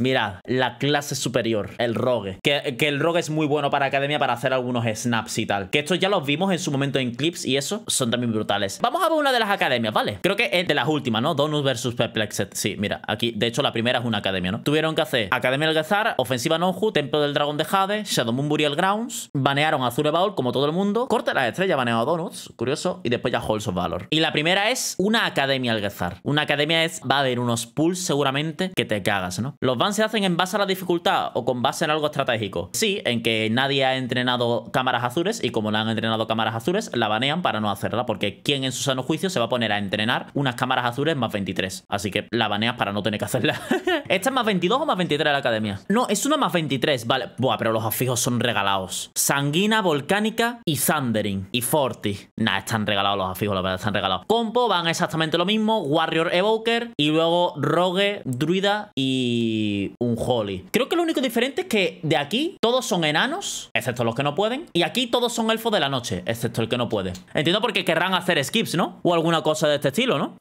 Mirad, la clase superior, el rogue. Que, el rogue es muy bueno para academia para hacer algunos snaps y tal. Que estos ya los vimos en su momento en clips y eso son también brutales. Vamos a ver una de las academias, ¿vale? Creo que es de las últimas, ¿no? Donuts versus Perplexed. Sí, mira, aquí, de hecho, la primera es una academia, ¿no? Tuvieron que hacer Academia Algezar, Ofensiva Noju, Templo del Dragón de Jade, Shadow Moon Burial Grounds, banearon a Zure como todo el mundo, Corta la estrella, baneado a Donuts, curioso, y después ya Halls of Valor. Y la primera es una academia Algezar. Una academia es, va a haber unos pulls seguramente que te cagas, ¿no? Los van se hacen en base a la dificultad o con base en algo estratégico. Sí, en que nadie ha entrenado cámaras azules y como la han entrenado cámaras azules, la banean para no hacerla, porque ¿quién en su sano juicio se va a poner a entrenar unas cámaras azules más 23? Así que la baneas para no tener que hacerla. ¿Esta es más 22 o más 23 de la academia? No, es una más 23, vale. Buah, pero los afijos son regalados. Sanguina, Volcánica y Thundering. Y Forty. Nah, están regalados los afijos, la verdad, están regalados. Compo van exactamente lo mismo, Warrior Evoker y luego Rogue, Druida y un Holly. Creo que lo único diferente es que de aquí todos son enanos, excepto los que no pueden, y aquí todos son elfos de la noche, excepto el que no puede. Entiendo porque querrán hacer skips, ¿no? O alguna cosa de este estilo, ¿no?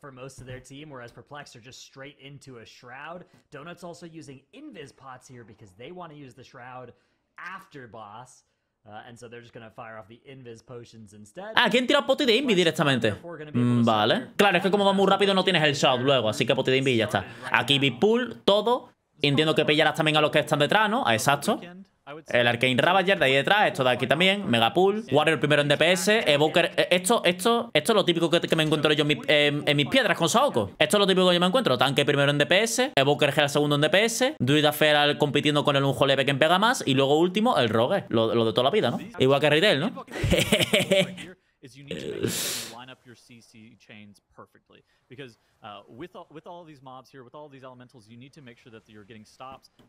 a Ah, ¿quién tira poti de Invi directamente? Mm, vale. Claro, es que como va muy rápido no tienes el shroud luego, así que poti de Invi ya está. Aquí Big pull todo, Entiendo que pillarás también a los que están detrás, ¿no? A ah, exacto. El Arcane Ravager de ahí detrás, esto de aquí también, Megapool, Warrior primero en DPS, Evoker... Eh, esto, esto, esto es lo típico que, me encuentro yo en, mis piedras con Saoko. Esto es lo típico que yo me encuentro. Tanque primero en DPS, Evoker el segundo en DPS, Druida Feral compitiendo con el Unjo Leve que pega más, y luego último, el Rogue, lo, lo de toda la vida, ¿no? Igual que Riddle, ¿no? up your CC chains perfectly because uh, with mobs here, with all these elementals, you need to make sure that you're getting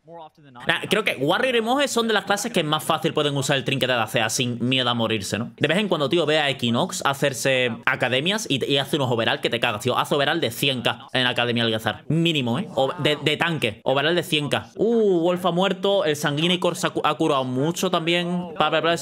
more often creo que Warrior y Moje son de las clases que más fácil pueden usar el trinquete de Acea sin miedo a morirse, ¿no? De vez en cuando, tío, ve a Equinox hacerse academias y, hace unos overall que te cagas, tío. Hace overall de 100k en Academia Algazar. Mínimo, ¿eh? de, tanque. Overall de 100k. Uh, Wolf ha muerto. El sanguinicor se ha, curado mucho también.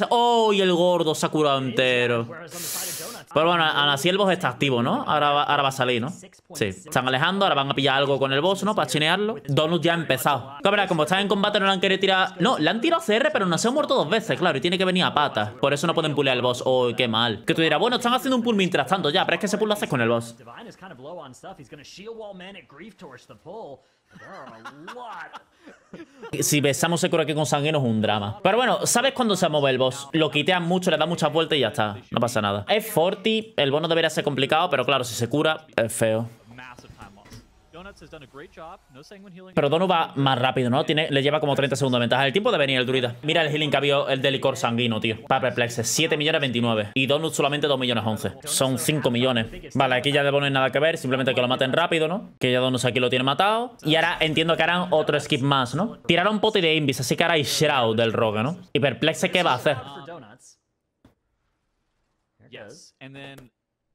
¡Oh! Y el gordo se ha curado entero. Pero bueno, a, el boss está activo, ¿no? Ahora va, ahora va a salir, ¿no? Sí. Están alejando, ahora van a pillar algo con el boss, ¿no? Para chinearlo. Donut ya ha empezado. Cámara, como están en combate no le han querido tirar... No, le han tirado CR, pero no se ha muerto dos veces, claro. Y tiene que venir a patas. Por eso no pueden pulear el boss. Oh, qué mal. Que tú dirás, bueno, están haciendo un pull mientras tanto ya. Pero es que ese pull lo haces con el boss. Si besamos cura aquí con no es un drama. Pero bueno, ¿sabes cuándo se mueve el boss? Lo quitean mucho, le da muchas vueltas y ya está. No pasa nada. Es 40, el boss no debería ser complicado, pero claro, si se cura, es feo. Pero Donut va más rápido, ¿no? Tiene, le lleva como 30 segundos de ventaja. El tiempo de venir el druida. Mira el healing que había el de licor sanguíneo, tío. Para Perplexe. 7 millones 29. Y Donut solamente 2 millones 11. Son 5 millones. Vale, aquí ya no hay nada que ver. Simplemente que lo maten rápido, ¿no? Que ya Donuts aquí lo tiene matado. Y ahora entiendo que harán otro skip más, ¿no? Tiraron pote de Invis, así que ahora hay Shroud del Rogue, ¿no? Y perplexe, ¿qué va a hacer?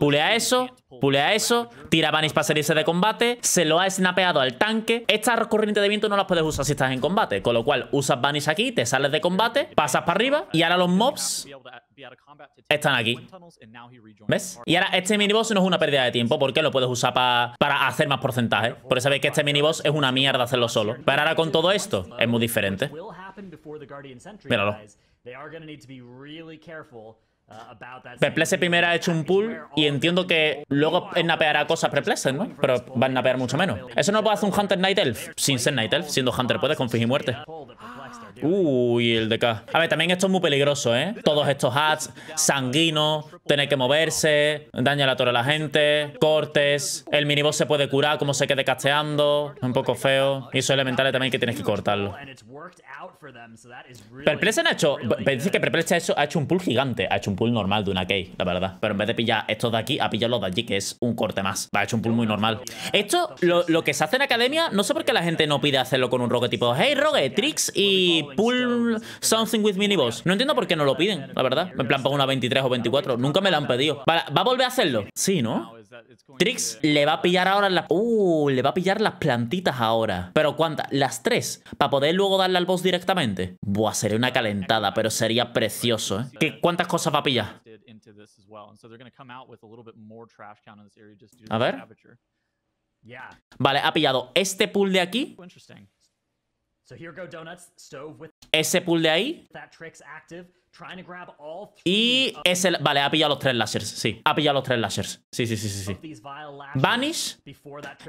Pulea eso, pulea eso, tira Vanish para salirse de combate, se lo ha snapeado al tanque. Estas corrientes de viento no las puedes usar si estás en combate, con lo cual usas Vanish aquí, te sales de combate, pasas para arriba y ahora los mobs están aquí. ¿Ves? Y ahora este miniboss no es una pérdida de tiempo porque lo puedes usar para hacer más porcentaje. Por eso que este miniboss es una mierda hacerlo solo. Pero ahora con todo esto es muy diferente. Míralo. Uh, Perplexe primero ha hecho un pull y entiendo que luego napeará cosas perplexes, ¿no? Pero van a napear mucho menos. Eso no lo puede hacer un Hunter Night Elf sin ser Night Elf. Siendo Hunter puede con y muerte. Uy, el de acá. A ver, también esto es muy peligroso, ¿eh? Todos estos hats, sanguinos, tener que moverse, daña la torre a la gente, cortes, el miniboss se puede curar como se quede casteando, un poco feo. Y son elemental también que tienes que cortarlo. Perplex ha hecho... Dice que Perplex ha hecho, un pull gigante. Ha hecho un pull normal de una key, la verdad. Pero en vez de pillar estos de aquí, ha pillado los de allí, que es un corte más. Ha hecho un pull muy normal. Esto, lo, lo que se hace en academia, no sé por qué la gente no pide hacerlo con un rogue tipo, hey, rogue, tricks y y pull something with miniboss. No entiendo por qué no lo piden, la verdad. En plan, una 23 o 24. Nunca me la han pedido. Vale, ¿va a volver a hacerlo? Sí, ¿no? Trix le va a pillar ahora la...? Uh, le va a pillar las plantitas ahora. ¿Pero cuántas? ¿Las tres? ¿Para poder luego darle al boss directamente? Buah, sería una calentada, pero sería precioso, ¿eh? ¿Cuántas cosas va a pillar? A ver. Vale, ha pillado este pool de aquí. Ese pull de ahí. Y ese... Vale, ha pillado los tres lashers, sí. Ha pillado los tres lashers. Sí, sí, sí, sí. sí. Vanish.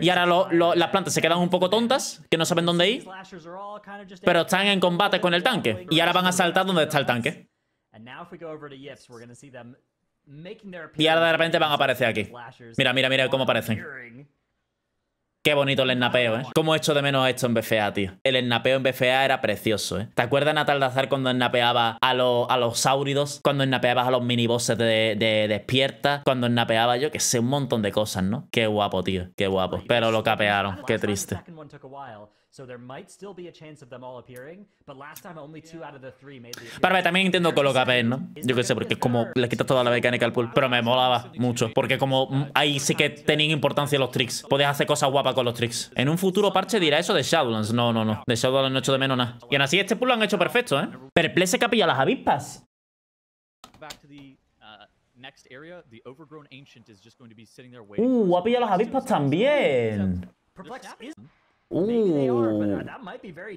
Y ahora las plantas se quedan un poco tontas, que no saben dónde ir. Pero están en combate con el tanque. Y ahora van a saltar donde está el tanque. Y ahora de repente van a aparecer aquí. Mira, mira, mira cómo aparecen. Qué bonito el ennapeo, ¿eh? Cómo hecho de menos esto en BFA, tío. El snapeo en BFA era precioso, ¿eh? ¿Te acuerdas, Nataldazar, cuando snapeaba a, los, a los sauridos, Cuando snapeabas a los minibosses de, de, despierta? Cuando snapeaba, yo que sé, un montón de cosas, ¿no? Qué guapo, tío. Qué guapo. Pero lo capearon. Qué triste. Pero también intento con lo que ¿no? Yo qué sé, porque es como le quitas toda la mecánica al pool. Pero me molaba mucho. Porque como mm, ahí sí que tenían importancia los tricks. Podías hacer cosas guapas con los tricks. En un futuro parche dirá eso de Shadowlands. No, no, no. De Shadowlands no he hecho de menos nada. Y aún así este pool lo han hecho perfecto, ¿eh? que capilla las avispas. Uh, ha pillado las avispas uh, uh, también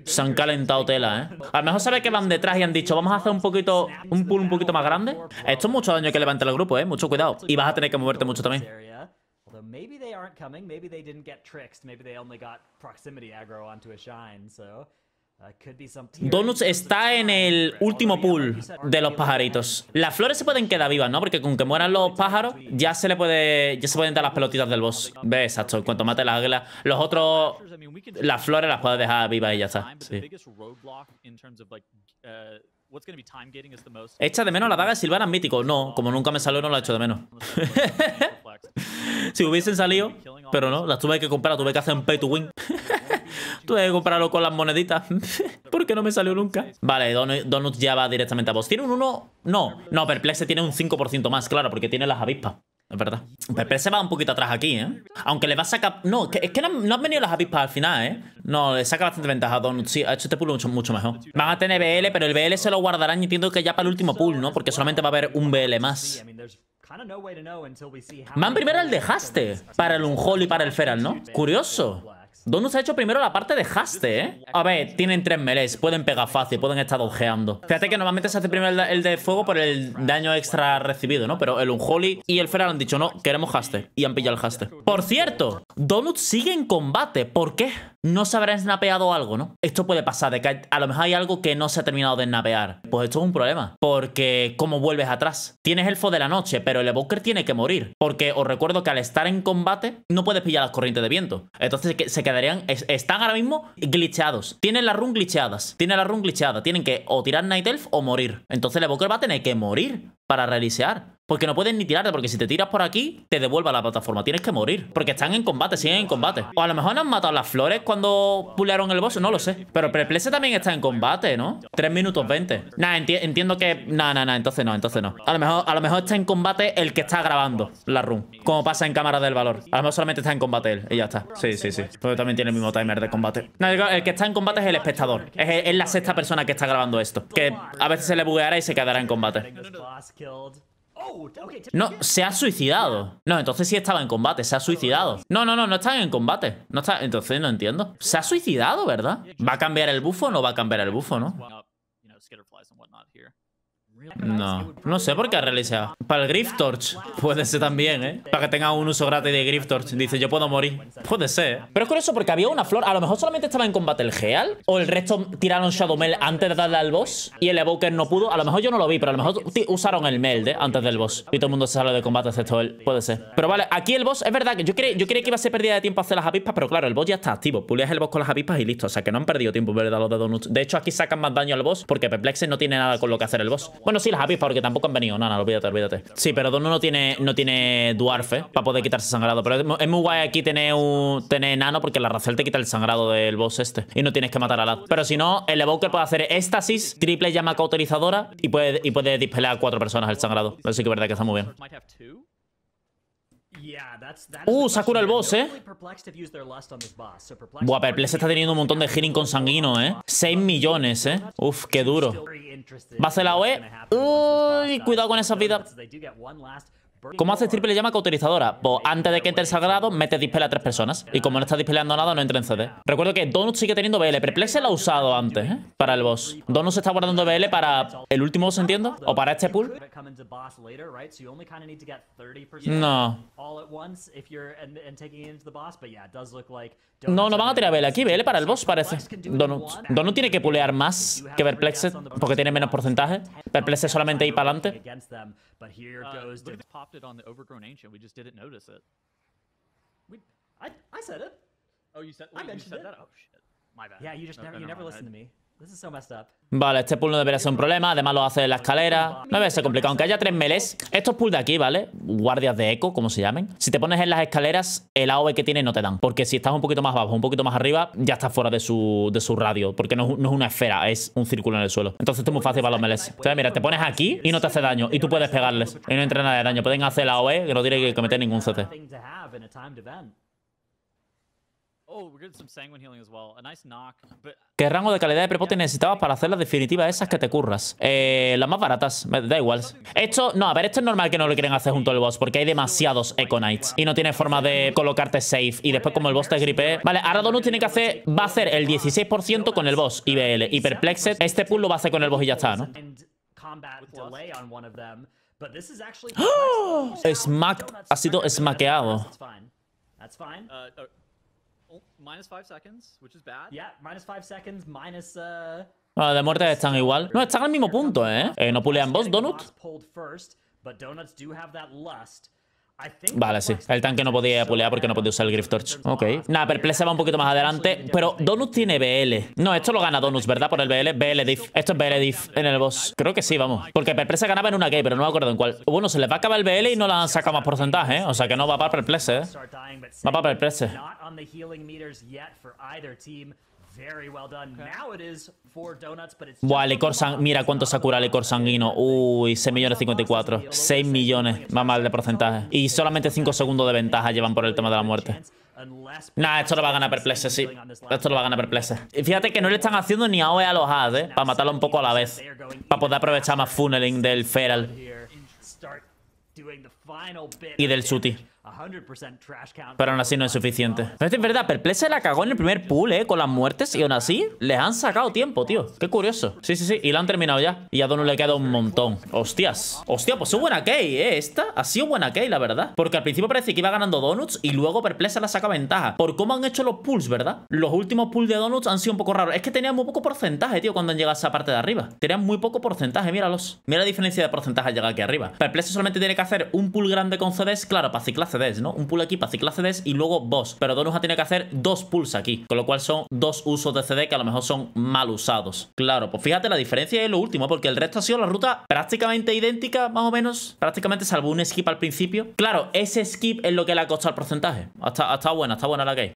se han calentado tela, ¿eh? A lo mejor sabe que van detrás y han dicho Vamos a hacer un poquito, un pool un poquito más grande Esto es mucho daño que levanta el grupo, ¿eh? Mucho cuidado Y vas a tener que moverte mucho también shine, Donuts está en el último pool de los pajaritos. Las flores se pueden quedar vivas, ¿no? Porque con que mueran los pájaros, ya se le puede. Ya se pueden dar las pelotitas del boss. Ves, exacto. En cuanto mate las águilas. Los otros. Las flores las puedes dejar vivas y ya está. Sí. Uh, ¿Echa de menos la daga de Silvana mítico? No, como nunca me salió, no la he hecho de menos. si hubiesen salido, pero no, las tuve que comprar, tuve que hacer un pay to win. Tú que comprarlo con las moneditas. Porque no me salió nunca. Vale, Donut ya va directamente a vos. ¿Tiene un 1? No. No, Perplexe tiene un 5% más, claro, porque tiene las avispas. Es verdad. Perplexe va un poquito atrás aquí, ¿eh? Aunque le va a sacar... No, es que no han, venido las avispas al final, ¿eh? No, le saca bastante ventaja a Donut. Sí, ha hecho este pool mucho, mucho mejor. Van a tener BL, pero el BL se lo guardarán, y entiendo que ya para el último pool, ¿no? Porque solamente va a haber un BL más. Van primero el dejaste para el Unhol y para el Feral, ¿no? Curioso se ha hecho primero la parte de haste, ¿eh? A ver, tienen tres melees, pueden pegar fácil, pueden estar dojeando. Fíjate que normalmente se hace primero el, de fuego por el daño extra recibido, ¿no? Pero el Unholy y el Feral han dicho, no, queremos haste. Y han pillado el haste. Por cierto, Donut sigue en combate. ¿Por qué? No se habrá snapeado algo, ¿no? Esto puede pasar, de que a lo mejor hay algo que no se ha terminado de snapear. Pues esto es un problema, porque ¿cómo vuelves atrás? Tienes elfo de la noche, pero el evoker tiene que morir. Porque os recuerdo que al estar en combate no puedes pillar las corrientes de viento. Entonces se queda están ahora mismo glitchados. Tienen la run glitchadas. Tienen la run glitchada. Tienen que o tirar Night Elf o morir. Entonces el Evoker va a tener que morir para relisear porque no puedes ni tirarte, porque si te tiras por aquí, te devuelve a la plataforma. Tienes que morir. Porque están en combate, siguen en combate. O a lo mejor no han matado las flores cuando pulearon el boss, no lo sé. Pero el también está en combate, ¿no? 3 minutos 20. Nah, entiendo que... Nah, nah, nah, entonces no, entonces no. A lo, mejor, a lo mejor está en combate el que está grabando la run. Como pasa en cámara del valor. A lo mejor solamente está en combate él y ya está. Sí, sí, sí. Porque también tiene el mismo timer de combate. No, el que está en combate es el espectador. Es, es la sexta persona que está grabando esto. Que a veces se le bugueará y se quedará en combate. No, se ha suicidado. No, entonces sí estaba en combate, se ha suicidado. No, no, no, no está en combate. No está, entonces no entiendo. Se ha suicidado, ¿verdad? ¿Va a cambiar el bufo o no va a cambiar el bufo, no? No, no sé por qué realizado. Para el Grift Torch. Puede ser también, ¿eh? Para que tenga un uso gratis de Grift Torch. Dice, yo puedo morir. Puede ser. Pero es curioso porque había una flor. A lo mejor solamente estaba en combate el Geal. O el resto tiraron Shadow Mel antes de darle al boss. Y el Evoker no pudo. A lo mejor yo no lo vi, pero a lo mejor usaron el Mel, ¿eh? antes del boss. Y todo el mundo se sale de combate excepto él. Puede ser. Pero vale, aquí el boss. Es verdad que yo creí, yo que iba a ser pérdida de tiempo hacer las avispas. Pero claro, el boss ya está activo. Puleas el boss con las avispas y listo. O sea que no han perdido tiempo, ¿verdad? Los de Donuts. De hecho, aquí sacan más daño al boss. Porque Perplexes no tiene nada con lo que hacer el boss. Bueno, sí, las Happy porque tampoco han venido. No, no, olvídate, olvídate. Sí, pero Dono no tiene, no tiene Dwarf, Para poder quitarse sangrado. Pero es muy guay aquí tener, un, tener nano porque la Razel te quita el sangrado del boss este. Y no tienes que matar a Lad. Pero si no, el Evoker puede hacer éxtasis, triple llama cauterizadora y puede, y puede dispelear a cuatro personas el sangrado. Así que es verdad que está muy bien uh, Sakura el boss, ¿eh? Buah, Perplex está teniendo un montón de healing con sanguino, ¿eh? 6 millones, ¿eh? Uf, qué duro. Va a hacer la OE. Uy, cuidado con esa vida. ¿Cómo haces triple llama cauterizadora? Pues antes de que entre el sagrado, metes dispel a tres personas. Y como no está dispeleando nada, no entra en CD. Recuerdo que Donut sigue teniendo BL. Perplexe la ha usado antes, ¿eh? Para el boss. Donut se está guardando BL para el último boss, entiendo. O para este pool. No. No, no van a tirar BL aquí. BL para el boss, parece. Donut. Donut tiene que pulear más que perplexe porque tiene menos porcentaje. Perplexe solamente ahí para adelante. But here uh, goes. To... Popped it on the overgrown ancient. We just didn't notice it. We, I, I said it. Oh, you said. Wait, I mentioned said it. that. Oh shit. My bad. Yeah, you just never you never listened to me. Vale, este pool no debería ser un problema. Además lo hace en la escalera. No debe ser complicado. Aunque haya tres meles. Estos pool de aquí, ¿vale? Guardias de eco, como se llamen. Si te pones en las escaleras, el AOE que tiene no te dan. Porque si estás un poquito más abajo, un poquito más arriba, ya estás fuera de su, radio. Porque no, no es una esfera, es un círculo en el suelo. Entonces esto es muy fácil para los meles. Entonces mira, te pones aquí y no te hace daño. Y tú puedes pegarles. Y no entra nada de daño. Pueden hacer el AOE que no tiene que cometer ningún CT. ¿Qué rango de calidad de prepote necesitabas para hacer las definitivas esas que te curras? Eh, las más baratas, da igual. Esto, no, a ver, esto es normal que no lo quieren hacer junto al boss, porque hay demasiados Knights Y no tiene forma de colocarte safe. Y después, como el boss te gripe... Vale, ahora Donut tiene que hacer, va a hacer el 16% con el boss IBL. Y Perplexed, este pull lo va a hacer con el boss y ya está, ¿no? ¡Oh! ha sido smackeado. Oh, minus five seconds, which is bad. Yeah, minus five seconds, minus, uh... Bueno, ah, de muerte están igual. No, están al mismo punto, ¿eh? eh no pulean vos, Donut. Donuts do have that lust. Vale, sí. El tanque no podía pulear porque no podía usar el Grift Torch. Ok. Nada, Perplexa va un poquito más adelante. Pero Donut tiene BL. No, esto lo gana donuts ¿verdad? Por el BL. BL diff. Esto es BL diff en el boss. Creo que sí, vamos. Porque Perplexa ganaba en una game, pero no me acuerdo en cuál. Bueno, se le va a acabar el BL y no le han más porcentaje, ¿eh? O sea que no va para Perplexa, ¿eh? Va para Perplexa. Buah, licor Mira cuánto se cura el licor sanguíneo Uy, 6 millones 54. 6 millones. Va mal de porcentaje. Y solamente 5 segundos de ventaja llevan por el tema de la muerte. Nah, esto lo va a ganar Perplexe, sí. Esto lo va a ganar Perplexe. Fíjate que no le están haciendo ni AOE a los AD, ¿eh? Para matarlo un poco a la vez. Para poder aprovechar más funneling del Feral y del Suti. Pero aún así no es suficiente. Pero es verdad, Perplexa la cagó en el primer pool, ¿eh? Con las muertes y aún así les han sacado tiempo, tío. Qué curioso. Sí, sí, sí. Y la han terminado ya. Y a Donuts le queda un montón. Hostias. Hostia, pues es buena Key, ¿eh? Esta ha sido buena Key, la verdad. Porque al principio parece que iba ganando Donuts y luego Perplexa la saca ventaja. Por cómo han hecho los pulls ¿verdad? Los últimos pools de Donuts han sido un poco raros. Es que tenían muy poco porcentaje, tío, cuando han llegado a esa parte de arriba. Tenían muy poco porcentaje, míralos. Mira la diferencia de porcentaje al llegar aquí arriba. Perplexa solamente tiene que hacer un pool grande con CDs, claro, para ciclar CDs, ¿no? Un pool aquí para ciclar CDs y luego boss. Pero Donuja tiene que hacer dos pulls aquí, con lo cual son dos usos de CD que a lo mejor son mal usados. Claro, pues fíjate, la diferencia es lo último, porque el resto ha sido la ruta prácticamente idéntica, más o menos. Prácticamente salvo un skip al principio. Claro, ese skip es lo que le ha costado el porcentaje. hasta está buena, está buena la que